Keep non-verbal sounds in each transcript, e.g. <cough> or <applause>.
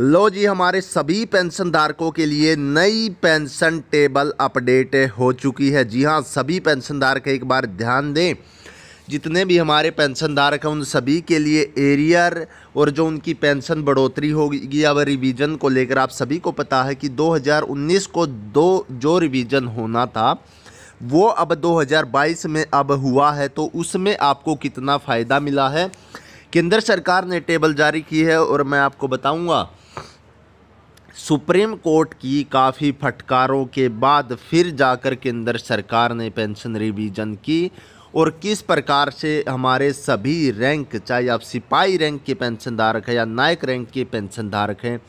लो जी हमारे सभी पेंशन धारकों के लिए नई पेंशन टेबल अपडेट हो चुकी है जी हाँ सभी पेंशन धारक एक बार ध्यान दें जितने भी हमारे पेंशन धारक हैं उन सभी के लिए एरियर और जो उनकी पेंशन बढ़ोतरी होगी या रिवीजन को लेकर आप सभी को पता है कि 2019 को दो जो रिवीजन होना था वो अब 2022 में अब हुआ है तो उसमें आपको कितना फ़ायदा मिला है केंद्र सरकार ने टेबल जारी की है और मैं आपको बताऊंगा सुप्रीम कोर्ट की काफ़ी फटकारों के बाद फिर जाकर केंद्र सरकार ने पेंशन रिवीजन की और किस प्रकार से हमारे सभी रैंक चाहे आप सिपाही रैंक के पेंशन धारक हैं या नायक रैंक के पेंशन धारक हैं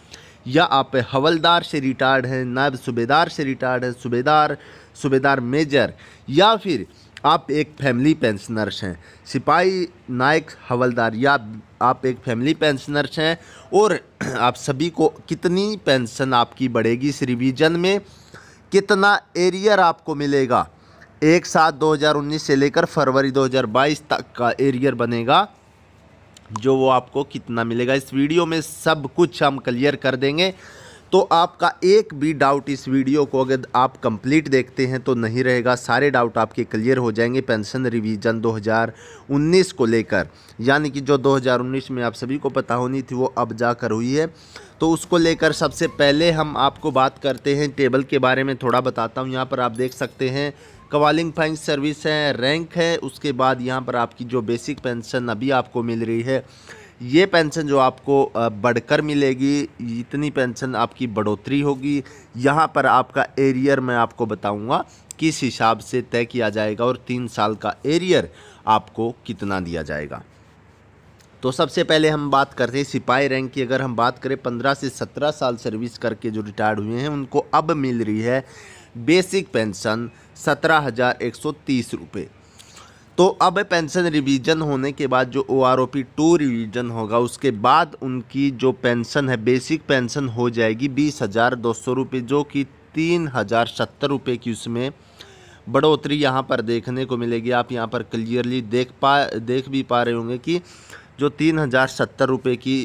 या आप हवलदार से रिटायर्ड हैं नायब सूबेदार से रिटायर्ड हैं सूबेदार सूबेदार मेजर या फिर आप एक फैमिली पेंशनर्स हैं सिपाही नायक हवलदार या आप एक फैमिली पेंशनर्स हैं और <clears throat> आप सभी को कितनी पेंशन आपकी बढ़ेगी इस रिविज़न में कितना एरियर आपको मिलेगा एक सात 2019 से लेकर फरवरी 2022 तक का एरियर बनेगा जो वो आपको कितना मिलेगा इस वीडियो में सब कुछ हम क्लियर कर देंगे तो आपका एक भी डाउट इस वीडियो को अगर आप कंप्लीट देखते हैं तो नहीं रहेगा सारे डाउट आपके क्लियर हो जाएंगे पेंशन रिवीजन 2019 को लेकर यानी कि जो 2019 में आप सभी को पता होनी थी वो अब जाकर हुई है तो उसको लेकर सबसे पहले हम आपको बात करते हैं टेबल के बारे में थोड़ा बताता हूँ यहाँ पर आप देख सकते हैं कवालिंग फाइन सर्विस है रैंक है उसके बाद यहाँ पर आपकी जो बेसिक पेंशन अभी आपको मिल रही है ये पेंशन जो आपको बढ़कर मिलेगी इतनी पेंशन आपकी बढ़ोतरी होगी यहाँ पर आपका एरियर मैं आपको बताऊँगा किस हिसाब से तय किया जाएगा और तीन साल का एरियर आपको कितना दिया जाएगा तो सबसे पहले हम बात करते हैं सिपाही रैंक की अगर हम बात करें पंद्रह से सत्रह साल सर्विस करके जो रिटायर्ड हुए हैं उनको अब मिल रही है बेसिक पेंशन सत्रह हज़ार एक सौ तीस रुपये तो अब पेंशन रिवीजन होने के बाद जो O R O P two revision होगा उसके बाद उनकी जो पेंशन है बेसिक पेंशन हो जाएगी बीस हज़ार दो सौ रुपये जो कि तीन हज़ार सत्तर रुपये की उसमें बढ़ोतरी यहाँ पर देखने को मिलेगी आप यहाँ पर क्लियरली देख पा देख भी पा रहे होंगे कि जो तीन हज़ार सत्तर रुपये की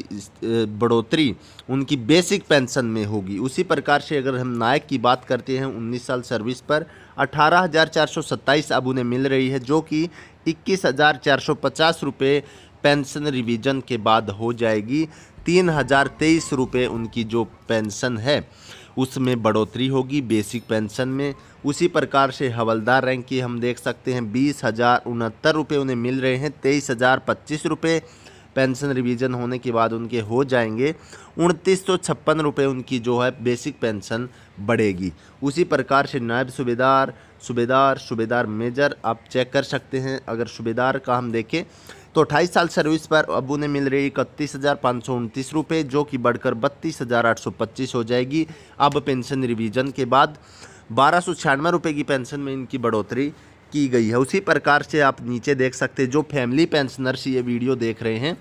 बढ़ोतरी उनकी बेसिक पेंशन में होगी उसी प्रकार से अगर हम नायक की बात करते हैं उन्नीस साल सर्विस पर अठारह हज़ार चार सौ सत्ताईस अब उन्हें मिल रही है जो कि इक्कीस हज़ार चार सौ पचास रुपये पेंशन रिवीजन के बाद हो जाएगी तीन हज़ार तेईस रुपये उनकी जो पेंशन है उसमें बढ़ोतरी होगी बेसिक पेंशन में उसी प्रकार से हवलदार रैंक की हम देख सकते हैं बीस हज़ार उनहत्तर रुपये उन्हें मिल रहे हैं तेईस हज़ार पच्चीस रुपये पेंशन रिवीजन होने के बाद उनके हो जाएंगे उनतीस सौ छप्पन रुपये उनकी जो है बेसिक पेंशन बढ़ेगी उसी प्रकार से नायब सूबेदार सूबेदार सूबेदार मेजर आप चेक कर सकते हैं अगर सूबेदार का हम देखें तो अठाईस साल सर्विस पर अब उन्हें मिल रही इकतीस हज़ार पाँच सौ उनतीस रुपये जो कि बढ़कर बत्तीस हज़ार आठ सौ पच्चीस हो जाएगी अब पेंशन रिवीजन के बाद बारह सौ छियानवे रुपये की पेंशन में इनकी बढ़ोतरी की गई है उसी प्रकार से आप नीचे देख सकते हैं जो फैमिली पेंशनर्स ये वीडियो देख रहे हैं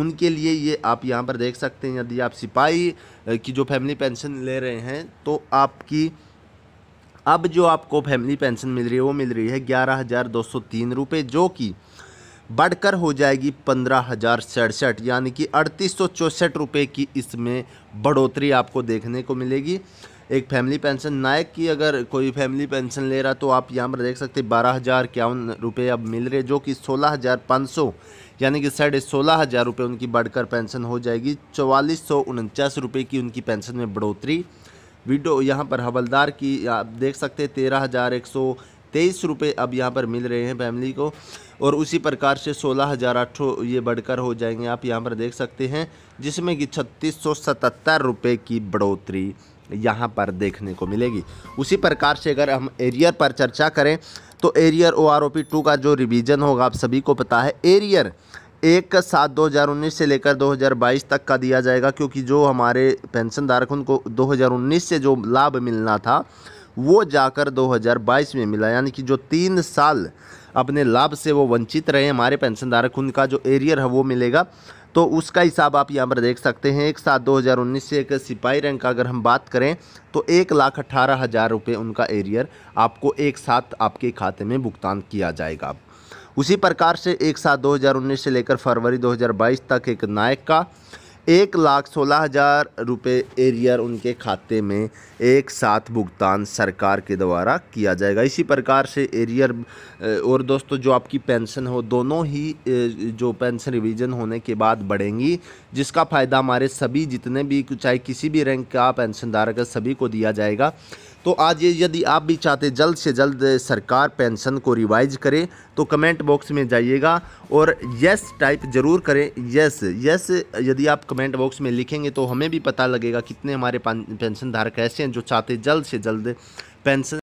उनके लिए ये आप यहाँ पर देख सकते हैं यदि आप सिपाही की जो फैमिली पेंशन ले रहे हैं तो आपकी अब जो आपको फैमिली पेंशन मिल रही है वो मिल रही है ग्यारह हज़ार दो सौ तीन रुपये जो कि बढ़कर हो जाएगी पंद्रह हज़ार सड़सठ यानी कि अड़तीस सौ चौंसठ रुपये की इसमें बढ़ोतरी आपको देखने को मिलेगी एक फैमिली पेंशन नायक की अगर कोई फैमिली पेंशन ले रहा तो आप यहाँ पर देख सकते बारह हज़ार इक्यावन रुपये अब मिल रहे जो कि सोलह हज़ार पाँच सौ यानी कि साढ़े सोलह हज़ार रुपये उनकी बढ़कर पेंशन हो जाएगी चौवालीस सौ उनचास रुपये की उनकी पेंशन में बढ़ोतरी वीडियो यहाँ पर हवलदार की आप देख सकते तेरह हज़ार एक सौ तेईस रुपये अब यहाँ पर मिल रहे हैं फैमिली को और उसी प्रकार से सोलह हज़ार आठ ये बढ़कर हो जाएंगे आप यहाँ पर देख सकते हैं जिसमें कि छत्तीस सौ सतहत्तर रुपये की बढ़ोतरी यहाँ पर देखने को मिलेगी उसी प्रकार से अगर हम एरियर पर चर्चा करें तो arrear O R O P two का जो रिवीजन होगा आप सभी को पता है एरियर एक सात दो हज़ार उन्नीस से लेकर दो हज़ार बाईस तक का दिया जाएगा क्योंकि जो हमारे पेंशनधारक उनको दो हज़ार उन्नीस से जो लाभ मिलना था वो जाकर 2022 में मिला यानी कि जो तीन साल अपने लाभ से वो वंचित रहे हमारे पेंशनधारक उनका जो एरियर है वो मिलेगा तो उसका हिसाब आप यहाँ पर देख सकते हैं एक साथ 2019 से एक सिपाही रैंक का अगर हम बात करें तो एक लाख अट्ठारह हज़ार रुपये उनका एरियर आपको एक साथ आपके खाते में भुगतान किया जाएगा उसी प्रकार से एक साथ 2019 से लेकर फरवरी 2022 तक एक नायक का एक लाख सोलह हज़ार रुपये एरियर उनके खाते में एक साथ भुगतान सरकार के द्वारा किया जाएगा इसी प्रकार से एरियर और दोस्तों जो आपकी पेंशन हो दोनों ही जो पेंशन रिवीजन होने के बाद बढ़ेंगी जिसका फ़ायदा हमारे सभी जितने भी चाहे किसी भी रैंक का पेंशन धारक सभी को दिया जाएगा तो आज ये यदि आप भी चाहते जल्द से जल्द सरकार पेंशन को रिवाइज करे तो कमेंट बॉक्स में जाइएगा और यस टाइप ज़रूर करें यस यस यदि आप कमेंट बॉक्स में लिखेंगे तो हमें भी पता लगेगा कितने हमारे पेंशन धारक ऐसे हैं जो चाहते जल्द से जल्द पेंशन